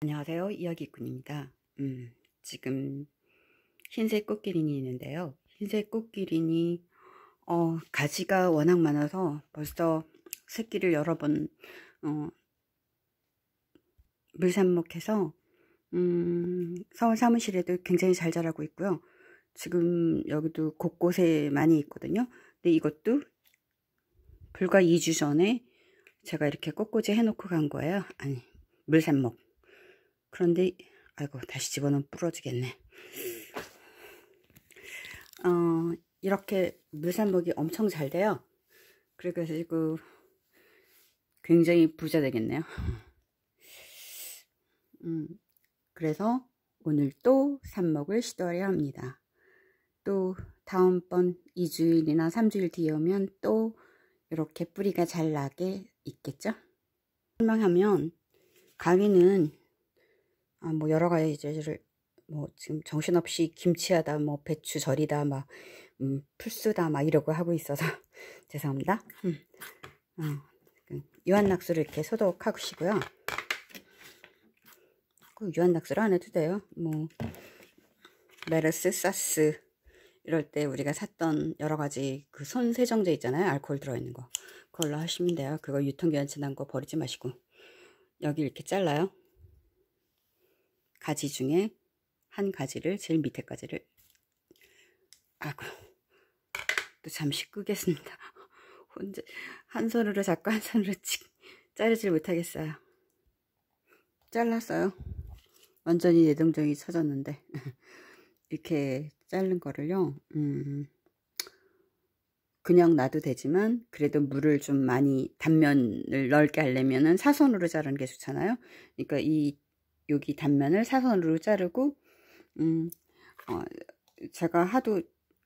안녕하세요. 이야기꾼입니다. 음, 지금 흰색 꽃기린이 있는데요. 흰색 꽃기린이 어, 가지가 워낙 많아서 벌써 새끼를 여러 번 어, 물산목해서 음, 서울 사무실에도 굉장히 잘 자라고 있고요. 지금 여기도 곳곳에 많이 있거든요. 근데 이것도 불과 2주 전에 제가 이렇게 꽃꽂이 해놓고 간 거예요. 아니, 물산목 그런데 아이고 다시 집어넣으면 부러지겠네 어, 이렇게 물산복이 엄청 잘 돼요 그래가지고 굉장히 부자 되겠네요 음, 그래서 오늘 또산목을 시도하려 합니다 또 다음번 2주일이나 3주일 뒤에 오면 또 이렇게 뿌리가 잘 나게 있겠죠 설명하면 가위는 아, 뭐 여러 가지 재질을 뭐 지금 정신없이 김치하다 뭐 배추 절이다 막 음, 풀쓰다 막 이러고 하고 있어서 죄송합니다. 음. 어, 그 유한낙수를 이렇게 소독하고시고요. 그 유한낙수를 안 해도 돼요. 뭐 메르스, 사스 이럴 때 우리가 샀던 여러 가지 그 손 세정제 있잖아요. 알코올 들어있는 거. 그걸로 하시면 돼요. 그거 유통기한 지난 거 버리지 마시고 여기 이렇게 잘라요. 가지 중에 한 가지를 제일 밑에 가지를 아고또 잠시 끄겠습니다. 혼자 한 손으로 잡고 한 손으로 치, 자르질 못하겠어요. 잘랐어요. 완전히 예동정이 쳐졌는데 이렇게 자른 거를요. 음, 그냥 놔도 되지만 그래도 물을 좀 많이 단면을 넓게 하려면은 사선으로 자르는 게 좋잖아요. 그러니까 이 여기 단면을 사선으로 자르고 음, 어, 제가 하도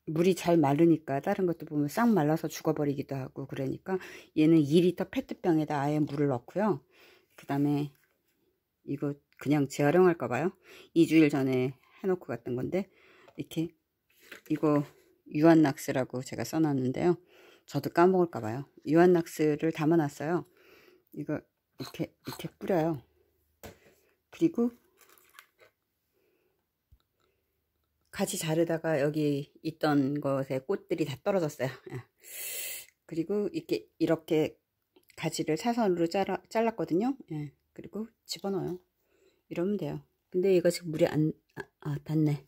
물이 잘 마르니까 다른 것도 보면 싹 말라서 죽어버리기도 하고 그러니까 얘는 2리터 페트병에다 아예 물을 넣고요. 그 다음에 이거 그냥 재활용할까 봐요. 2주일 전에 해놓고 갔던 건데 이렇게 이거 유한낙스라고 제가 써놨는데요. 저도 까먹을까 봐요. 유한낙스를 담아놨어요. 이거 이렇게 이렇게 뿌려요. 그리고 가지 자르다가 여기 있던 것에 꽃들이 다 떨어졌어요. 예. 그리고 이렇게 이렇게 가지를 사선으로 잘라, 잘랐거든요. 예, 그리고 집어넣어요. 이러면 돼요. 근데 이거 지금 물이 안, 아, 아, 닿네.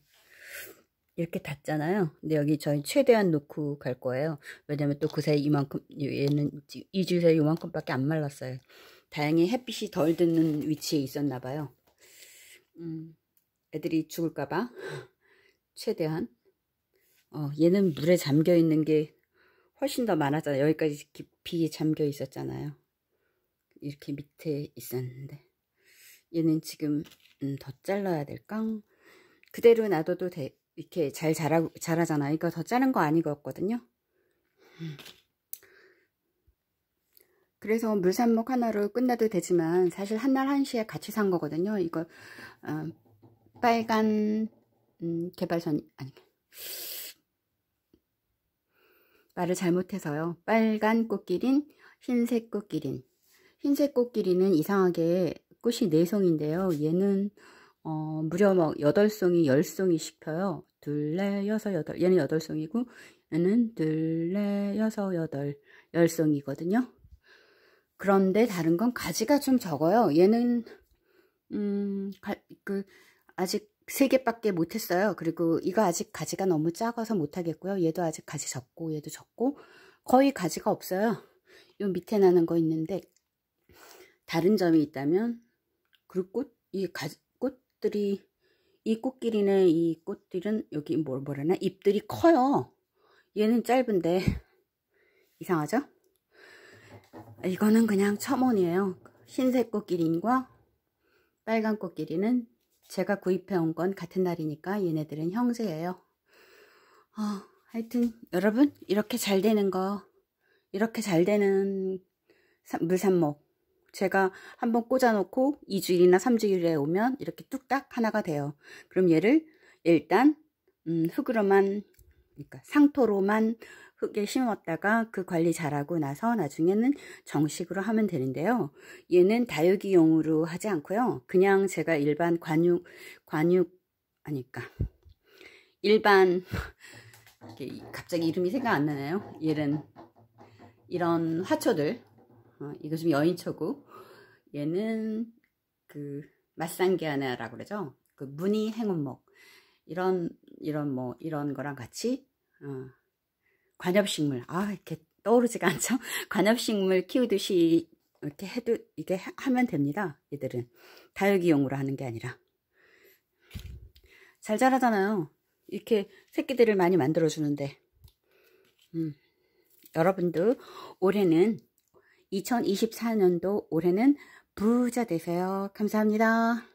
이렇게 닿잖아요. 근데 여기 저희 최대한 놓고 갈 거예요. 왜냐면 또그 사이 이만큼, 얘는 2주 사이 이만큼밖에 안 말랐어요. 다행히 햇빛이 덜 드는 위치에 있었나 봐요. 음, 애들이 죽을까봐 최대한 어, 얘는 물에 잠겨 있는 게 훨씬 더 많았잖아요. 여기까지 깊이 잠겨 있었잖아요. 이렇게 밑에 있었는데 얘는 지금 음, 더 잘라야 될까? 그대로 놔둬도 돼. 이렇게 잘 자라, 자라잖아요. 이거 더 자른 거아니거든요 음. 그래서 물산목 하나로 끝나도 되지만 사실 한 날 한시에 같이 산 거거든요. 이거 어, 빨간 음, 개발선 아니 말을 잘못해서요. 빨간 꽃길인 흰색 꽃길인 흰색 꽃길이는 이상하게 꽃이 4송인데요. 얘는 어, 무려 막 뭐 8송이 10송이씩 펴요. 둘, 넷, 여섯, 여덟 얘는 8송이고 얘는 둘, 넷, 여섯, 여덟 10송이거든요. 그런데 다른 건 가지가 좀 적어요. 얘는 음, 가, 그 아직 3개밖에 못했어요. 그리고 이거 아직 가지가 너무 작아서 못하겠고요. 얘도 아직 가지 적고 얘도 적고 거의 가지가 없어요. 요 밑에 나는 거 있는데 다른 점이 있다면 그리고 꽃, 이 꽃들이 이 꽃길이네 이 꽃들은 여기 뭘 뭐, 뭐라나 잎들이 커요. 얘는 짧은데 이상하죠? 이거는 그냥 첨원이에요. 흰색 꽃길인과 빨간 꽃길린은 제가 구입해온 건 같은 날이니까 얘네들은 형제예요. 어, 아, 하여튼 여러분 이렇게 잘 되는 거 이렇게 잘 되는 물산목 제가 한번 꽂아놓고 2주일이나 3주일에 오면 이렇게 뚝딱 하나가 돼요. 그럼 얘를 일단 음, 흙으로만 그러니까 상토로만 흙에 심었다가 그 관리 잘하고 나서 나중에는 정식으로 하면 되는데요. 얘는 다육이용으로 하지 않고요. 그냥 제가 일반 관육, 관육, 아니까 일반, 갑자기 이름이 생각 안 나나요? 얘는 이런 화초들, 어, 이거 좀 여인초고, 얘는 그맛상기 하나라고 그러죠. 그 무늬 행운목. 이런 이런 뭐 이런 거랑 같이 어, 관엽식물 아 이렇게 떠오르지가 않죠 관엽식물 키우듯이 이렇게 해도 이게 하면 됩니다 이들은 다육이용으로 하는 게 아니라 잘 자라잖아요 이렇게 새끼들을 많이 만들어 주는데 음, 여러분도 올해는 2024년도 올해는 부자 되세요 감사합니다